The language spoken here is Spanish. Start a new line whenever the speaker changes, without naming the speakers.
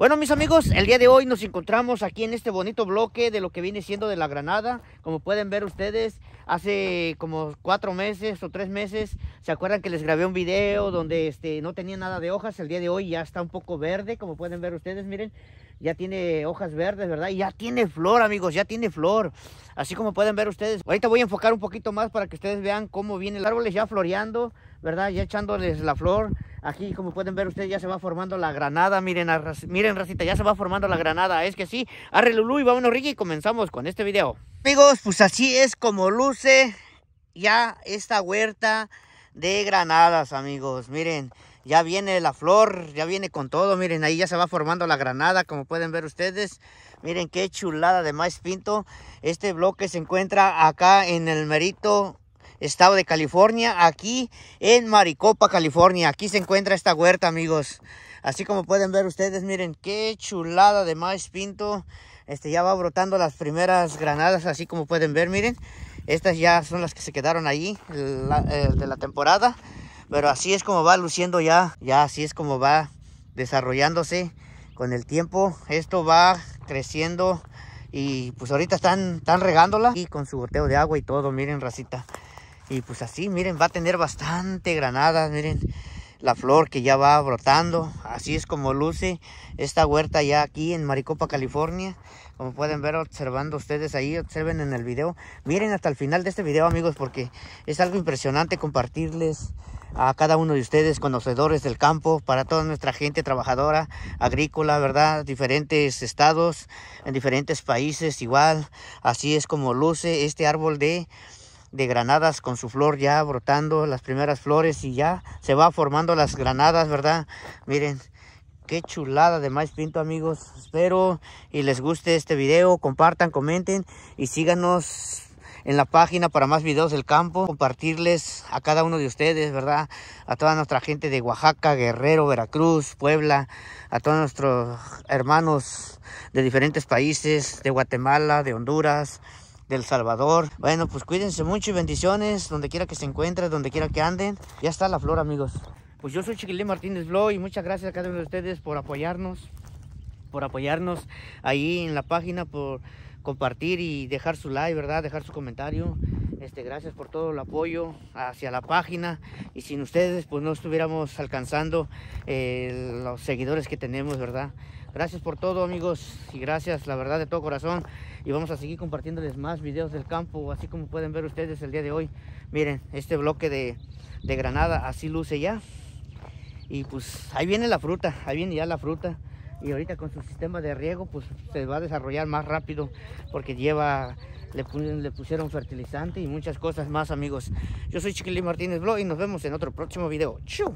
Bueno, mis amigos, el día de hoy nos encontramos aquí en este bonito bloque de lo que viene siendo de la Granada. Como pueden ver ustedes, hace como cuatro meses o tres meses, ¿se acuerdan que les grabé un video donde este, no tenía nada de hojas? El día de hoy ya está un poco verde, como pueden ver ustedes, miren ya tiene hojas verdes, ¿verdad? Y ya tiene flor, amigos, ya tiene flor. Así como pueden ver ustedes. Ahorita voy a enfocar un poquito más para que ustedes vean cómo viene el árbol ya floreando, ¿verdad? Ya echándoles la flor. Aquí, como pueden ver ustedes, ya se va formando la granada. Miren, miren, racita, ya se va formando la granada. Es que sí. Arre, Lulú, y vámonos, Ricky, y comenzamos con este video. Amigos, pues así es como luce ya esta huerta de granadas, amigos. Miren, ya viene la flor, ya viene con todo. Miren, ahí ya se va formando la granada, como pueden ver ustedes. Miren qué chulada de maíz pinto. Este bloque se encuentra acá en el merito estado de California, aquí en Maricopa, California. Aquí se encuentra esta huerta, amigos. Así como pueden ver ustedes, miren qué chulada de maíz pinto. Este ya va brotando las primeras granadas, así como pueden ver, miren. Estas ya son las que se quedaron ahí eh, de la temporada. Pero así es como va luciendo ya, ya así es como va desarrollándose con el tiempo. Esto va creciendo y pues ahorita están, regándola y con su goteo de agua y todo, miren racita. Y pues así, miren, va a tener bastante granadas, miren la flor que ya va brotando. Así es como luce esta huerta ya aquí en Maricopa, California. Como pueden ver observando ustedes ahí, observen en el video. Miren hasta el final de este video amigos porque es algo impresionante compartirles a cada uno de ustedes, conocedores del campo, para toda nuestra gente trabajadora, agrícola, ¿verdad? Diferentes estados, en diferentes países igual. Así es como luce este árbol de de granadas con su flor ya brotando las primeras flores y ya se va formando las granadas, ¿verdad? Miren, qué chulada de maíz pinto amigos. Espero y les guste este video, compartan, comenten y síganos en la página para más videos del campo, compartirles a cada uno de ustedes, ¿verdad? A toda nuestra gente de Oaxaca, Guerrero, Veracruz, Puebla, a todos nuestros hermanos de diferentes países, de Guatemala, de Honduras, del Salvador. Bueno, pues cuídense mucho y bendiciones donde quiera que se encuentren, donde quiera que anden. Ya está la flor, amigos. Pues yo soy Chiquilé Martínez Vlog y muchas gracias a cada uno de ustedes por apoyarnos, por apoyarnos ahí en la página, por compartir y dejar su like, ¿verdad? Dejar su comentario. Este, gracias por todo el apoyo hacia la página y sin ustedes pues no estuviéramos alcanzando eh, los seguidores que tenemos, ¿verdad? Gracias por todo amigos y gracias la verdad de todo corazón y vamos a seguir compartiéndoles más videos del campo así como pueden ver ustedes el día de hoy. Miren, este bloque de, de Granada así luce ya y pues ahí viene la fruta, ahí viene ya la fruta y ahorita con su sistema de riego pues se va a desarrollar más rápido porque lleva le, pusieron fertilizante y muchas cosas más amigos yo soy Chiquilín Martínez Blog y nos vemos en otro próximo video Chau.